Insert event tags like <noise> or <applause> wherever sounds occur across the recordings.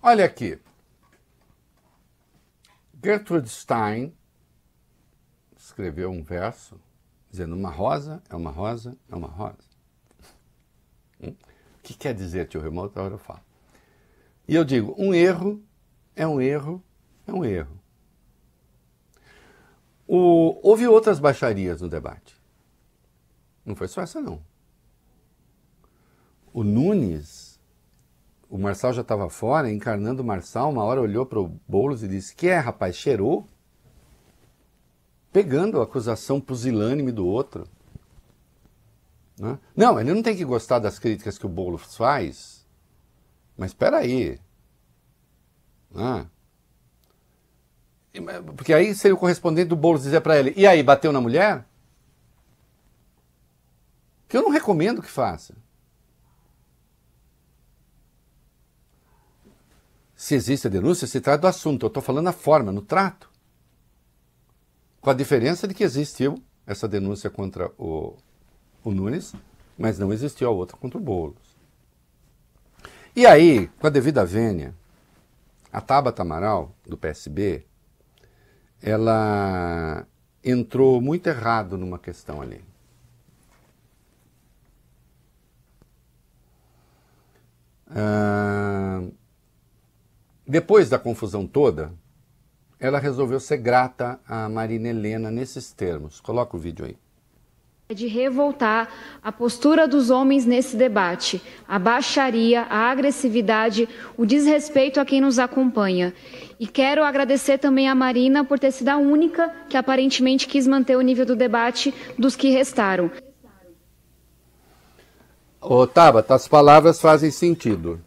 Olha aqui. Gertrude Stein escreveu um verso dizendo: Uma rosa é uma rosa é uma rosa. Hum? O que quer dizer, tio Remoto? agora eu falo. E eu digo: um erro é um erro é um erro. O, houve outras baixarias no debate. Não foi só essa, não. O Nunes o Marçal já estava fora, encarnando o Marçal, uma hora olhou para o Boulos e disse: Que é, rapaz, cheirou? Pegando a acusação pusilânime do outro. Né? Não, ele não tem que gostar das críticas que o Boulos faz, mas espera aí. Né? Porque aí seria o correspondente do Boulos dizer para ele: E aí, bateu na mulher? Que eu não recomendo que faça. se existe a denúncia, se trata do assunto. Eu estou falando da forma, no trato. Com a diferença de que existiu essa denúncia contra o, o Nunes, mas não existiu a outra contra o Boulos. E aí, com a devida vênia, a Tabata Amaral, do PSB, ela entrou muito errado numa questão ali. Uh, depois da confusão toda, ela resolveu ser grata a Marina Helena nesses termos. Coloca o vídeo aí. É de revoltar a postura dos homens nesse debate, a baixaria, a agressividade, o desrespeito a quem nos acompanha. E quero agradecer também a Marina por ter sido a única que aparentemente quis manter o nível do debate dos que restaram. Ô, Tabata, as palavras fazem sentido.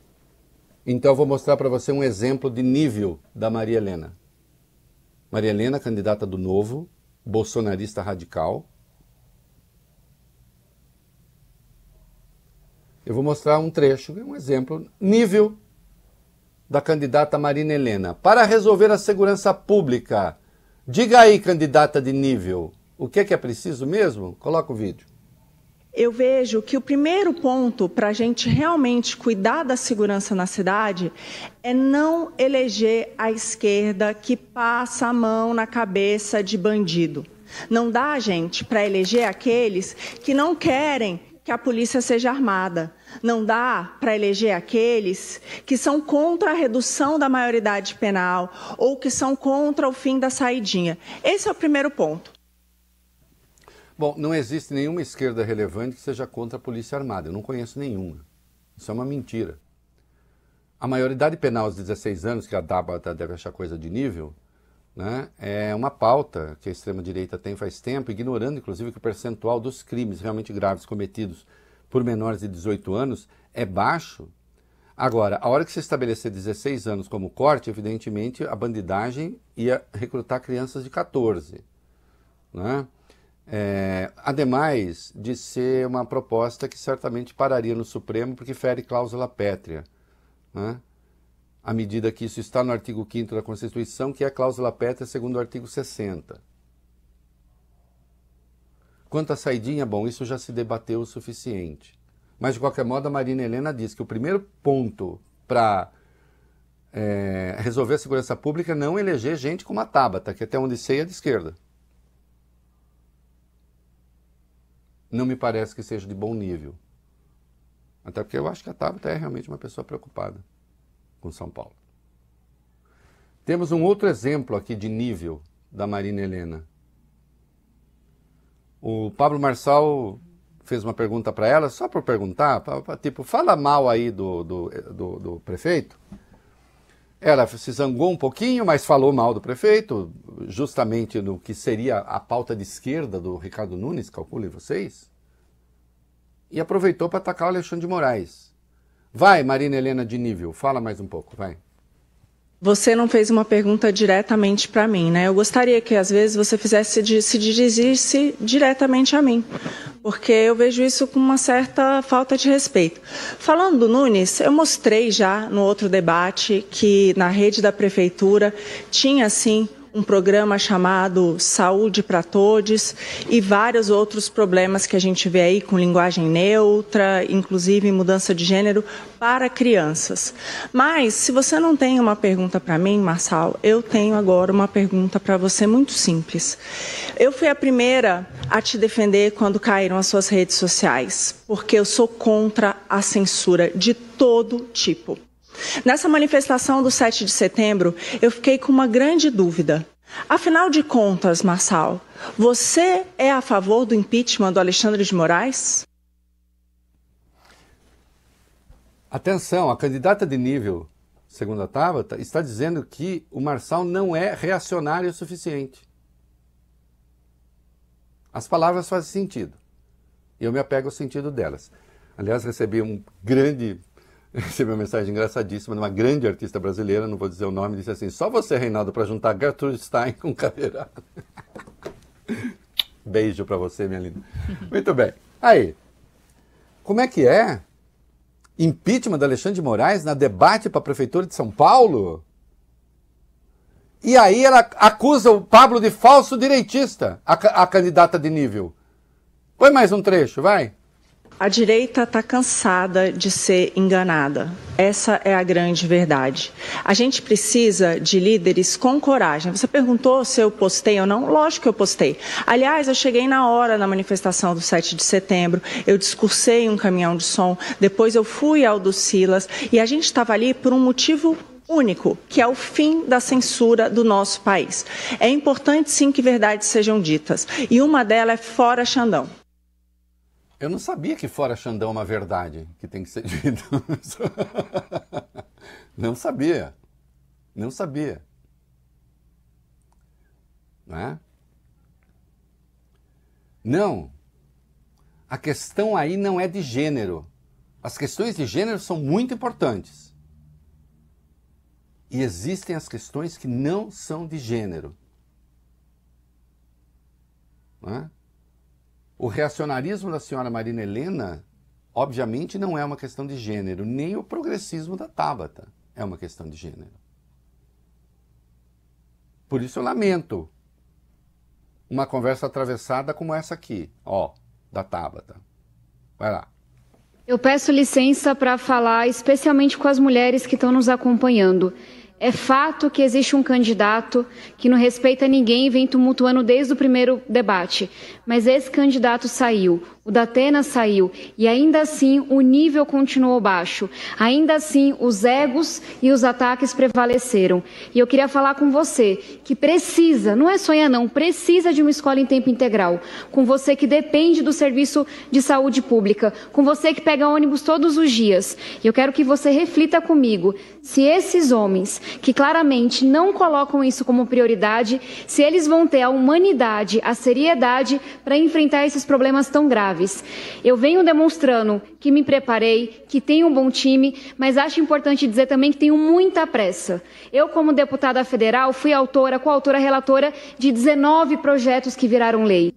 Então eu vou mostrar para você um exemplo de nível da Maria Helena. Maria Helena, candidata do Novo, bolsonarista radical. Eu vou mostrar um trecho, um exemplo, nível da candidata Marina Helena. Para resolver a segurança pública, diga aí, candidata de nível, o que é que é preciso mesmo? Coloca o vídeo eu vejo que o primeiro ponto para a gente realmente cuidar da segurança na cidade é não eleger a esquerda que passa a mão na cabeça de bandido. Não dá, gente, para eleger aqueles que não querem que a polícia seja armada. Não dá para eleger aqueles que são contra a redução da maioridade penal ou que são contra o fim da saidinha. Esse é o primeiro ponto. Bom, não existe nenhuma esquerda relevante que seja contra a polícia armada. Eu não conheço nenhuma. Isso é uma mentira. A maioridade penal aos 16 anos, que a Dábata deve achar coisa de nível, né, é uma pauta que a extrema-direita tem faz tempo, ignorando inclusive que o percentual dos crimes realmente graves cometidos por menores de 18 anos é baixo. Agora, a hora que se estabelecer 16 anos como corte, evidentemente a bandidagem ia recrutar crianças de 14. Né? É, ademais de ser uma proposta que certamente pararia no Supremo porque fere cláusula pétrea, né? à medida que isso está no artigo 5 da Constituição, que é a cláusula pétrea segundo o artigo 60. Quanto à saidinha, bom, isso já se debateu o suficiente. Mas, de qualquer modo, a Marina Helena diz que o primeiro ponto para é, resolver a segurança pública é não eleger gente como a Tabata, que até onde sei é de esquerda. não me parece que seja de bom nível. Até porque eu acho que a Tabata é realmente uma pessoa preocupada com São Paulo. Temos um outro exemplo aqui de nível da Marina Helena. O Pablo Marçal fez uma pergunta para ela, só por perguntar, pra, pra, tipo, fala mal aí do, do, do, do prefeito. Ela se zangou um pouquinho, mas falou mal do prefeito, justamente no que seria a pauta de esquerda do Ricardo Nunes, calculem vocês, e aproveitou para atacar o Alexandre de Moraes. Vai, Marina Helena de Nível, fala mais um pouco, vai. Você não fez uma pergunta diretamente para mim, né? Eu gostaria que às vezes você fizesse de, se dirigisse diretamente a mim, porque eu vejo isso com uma certa falta de respeito. Falando do Nunes, eu mostrei já no outro debate que na rede da prefeitura tinha assim um programa chamado Saúde para Todos e vários outros problemas que a gente vê aí com linguagem neutra, inclusive mudança de gênero para crianças. Mas se você não tem uma pergunta para mim, Marçal, eu tenho agora uma pergunta para você muito simples. Eu fui a primeira a te defender quando caíram as suas redes sociais, porque eu sou contra a censura de todo tipo. Nessa manifestação do 7 de setembro, eu fiquei com uma grande dúvida. Afinal de contas, Marçal, você é a favor do impeachment do Alexandre de Moraes? Atenção, a candidata de nível, segundo a Tabata, está dizendo que o Marçal não é reacionário o suficiente. As palavras fazem sentido. Eu me apego ao sentido delas. Aliás, recebi um grande <laughs> recebi uma mensagem engraçadíssima de uma grande artista brasileira, não vou dizer o nome, disse assim: só você, Reinaldo, para juntar Gertrude Stein com Caveirada. <laughs> Beijo para você, minha linda. Muito bem. Aí, como é que é? Impeachment da Alexandre de Moraes na debate para a Prefeitura de São Paulo? E aí ela acusa o Pablo de falso direitista, a, a candidata de nível. Põe mais um trecho, vai. A direita está cansada de ser enganada. Essa é a grande verdade. A gente precisa de líderes com coragem. Você perguntou se eu postei ou não? Lógico que eu postei. Aliás, eu cheguei na hora na manifestação do 7 de setembro, eu discursei em um caminhão de som, depois eu fui ao do Silas e a gente estava ali por um motivo único, que é o fim da censura do nosso país. É importante sim que verdades sejam ditas, e uma delas é fora Xandão. Eu não sabia que fora Xandão é uma verdade que tem que ser <laughs> dito. Não sabia. Não sabia. Né? Não. A questão aí não é de gênero. As questões de gênero são muito importantes. E existem as questões que não são de gênero. é? O reacionarismo da senhora Marina Helena, obviamente, não é uma questão de gênero, nem o progressismo da Tabata é uma questão de gênero. Por isso eu lamento uma conversa atravessada como essa aqui, ó, da Tabata. Vai lá. Eu peço licença para falar especialmente com as mulheres que estão nos acompanhando. É fato que existe um candidato que não respeita ninguém e vem tumultuando desde o primeiro debate. Mas esse candidato saiu, o da Atena saiu, e ainda assim o nível continuou baixo. Ainda assim os egos e os ataques prevaleceram. E eu queria falar com você que precisa, não é sonhar não, precisa de uma escola em tempo integral. Com você que depende do serviço de saúde pública, com você que pega ônibus todos os dias. E eu quero que você reflita comigo se esses homens que claramente não colocam isso como prioridade, se eles vão ter a humanidade, a seriedade para enfrentar esses problemas tão graves. Eu venho demonstrando que me preparei, que tenho um bom time, mas acho importante dizer também que tenho muita pressa. Eu, como deputada federal, fui autora, coautora relatora de 19 projetos que viraram lei.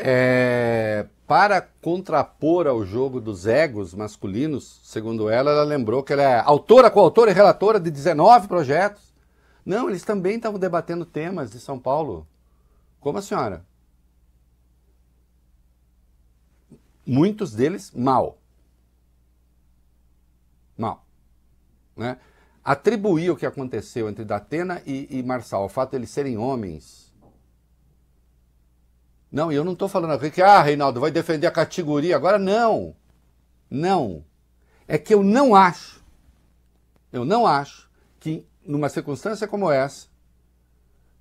É, para contrapor ao jogo dos egos masculinos, segundo ela, ela lembrou que ela é autora, coautora e relatora de 19 projetos. Não, eles também estavam debatendo temas de São Paulo. Como a senhora? Muitos deles mal. Mal. Né? Atribuir o que aconteceu entre Datena e, e Marçal, o fato de eles serem homens, não, eu não estou falando aqui que, ah, Reinaldo, vai defender a categoria agora. Não. Não. É que eu não acho, eu não acho que numa circunstância como essa,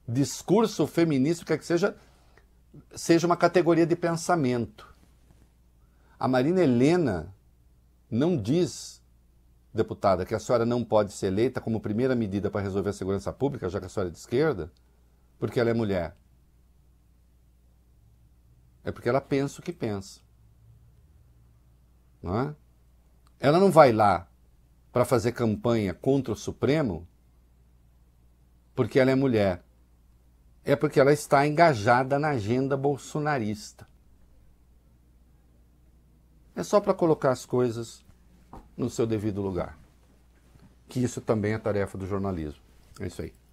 discurso feminista, quer é que seja, seja uma categoria de pensamento. A Marina Helena não diz, deputada, que a senhora não pode ser eleita como primeira medida para resolver a segurança pública, já que a senhora é de esquerda, porque ela é mulher. É porque ela pensa o que pensa. Não é? Ela não vai lá para fazer campanha contra o Supremo porque ela é mulher. É porque ela está engajada na agenda bolsonarista. É só para colocar as coisas no seu devido lugar. Que isso também é tarefa do jornalismo. É isso aí.